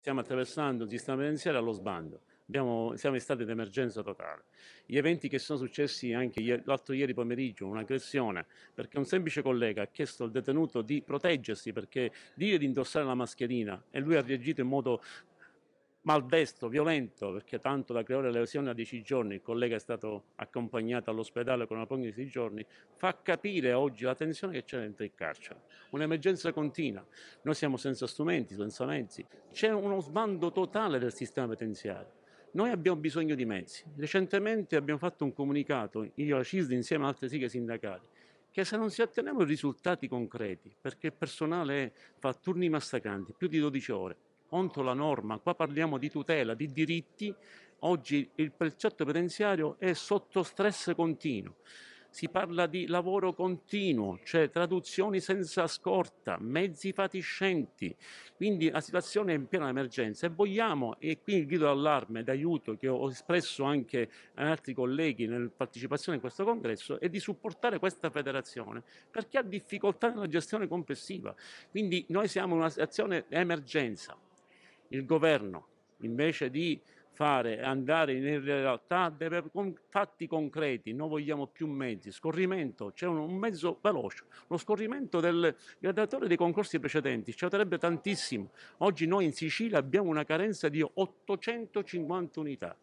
Stiamo attraversando un sistema penitenziario allo sbando. Abbiamo, siamo in stato di emergenza totale. Gli eventi che sono successi anche l'altro ieri pomeriggio, un'aggressione, perché un semplice collega ha chiesto al detenuto di proteggersi, perché dire di indossare la mascherina e lui ha reagito in modo maldestro, violento, perché tanto da creare la lesione a 10 giorni, il collega è stato accompagnato all'ospedale con una prognosi di 10 giorni, fa capire oggi la tensione che c'è dentro il carcere. Un'emergenza continua, noi siamo senza strumenti, senza mezzi, c'è uno sbando totale del sistema penitenziario. Noi abbiamo bisogno di mezzi. Recentemente abbiamo fatto un comunicato, io la CISD insieme ad altre sigle sindacali, che se non si ottenevano risultati concreti, perché il personale fa turni massacranti, più di 12 ore, contro la norma, qua parliamo di tutela, di diritti, oggi il precetto penitenziario è sotto stress continuo. Si parla di lavoro continuo, cioè traduzioni senza scorta, mezzi fatiscenti, quindi la situazione è in piena emergenza e vogliamo, e qui il grido d'allarme, d'aiuto che ho espresso anche ad altri colleghi nel partecipazione a questo congresso, è di supportare questa federazione perché ha difficoltà nella gestione complessiva. Quindi noi siamo in una situazione di emergenza, il governo, invece di fare, andare in realtà deve, con fatti concreti, non vogliamo più mezzi, scorrimento, c'è un, un, mezzo veloce, lo scorrimento del gradatore dei concorsi precedenti ci aiuterebbe tantissimo, oggi noi in Sicilia abbiamo una carenza di 850 unità,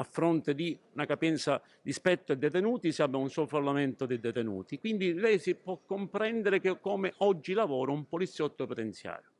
a fronte di una capienza rispetto ai detenuti si abbia un sovraffollamento dei detenuti, quindi lei si può comprendere che come oggi lavora un poliziotto penitenziario.